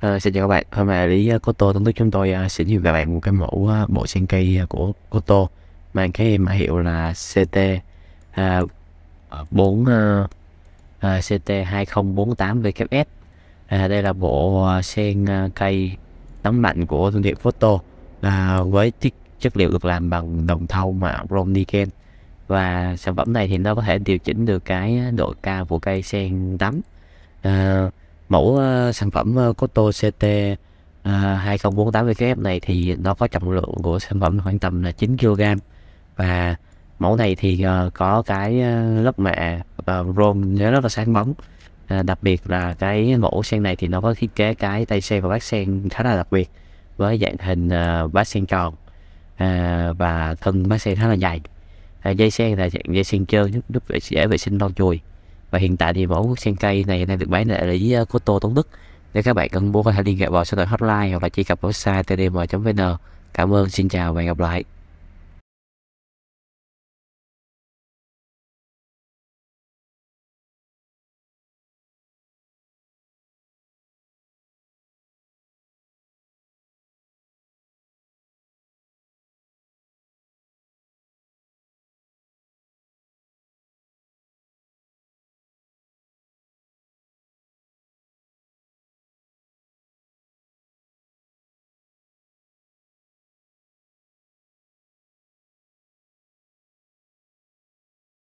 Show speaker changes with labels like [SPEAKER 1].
[SPEAKER 1] À, xin chào các bạn, hôm nay lý ờ, Koto tổng thức chúng tôi ờ, sẽ giới thiệu các bạn một cái mẫu bộ sen cây của Koto mang cái mã hiệu là CT à, 4 à, CT 2048 WS. À, đây là bộ sen cây tấm mạnh của thương hiệu Koto à, với chất, chất liệu được làm bằng đồng thau mà chrome nickel và sản phẩm này thì nó có thể điều chỉnh được cái độ cao của cây sen tắm. À, mẫu ờ, sản phẩm Koto CT à, 2048 WF này thì nó có trọng lượng của sản phẩm khoảng tầm là 9 kg và mẫu này thì uh, có cái ờ, lớp mạ và uh, rôm rất là sáng bóng à, đặc biệt là cái mẫu sen này thì nó có thiết kế cái tay sen và bát sen khá là đặc biệt với dạng hình uh, bát sen tròn à, và thân bát sen khá là dài à, dây sen là dạng dây sen trơn giúp, giúp dễ vệ sinh lau chùi và hiện tại thì mẫu sen cây này đang được bán tại lý ờ, của tô Tống Đức nếu các bạn cần mua có thể liên hệ vào số điện hotline hoặc là truy cập website tdm.vn cảm ơn xin chào và hẹn gặp lại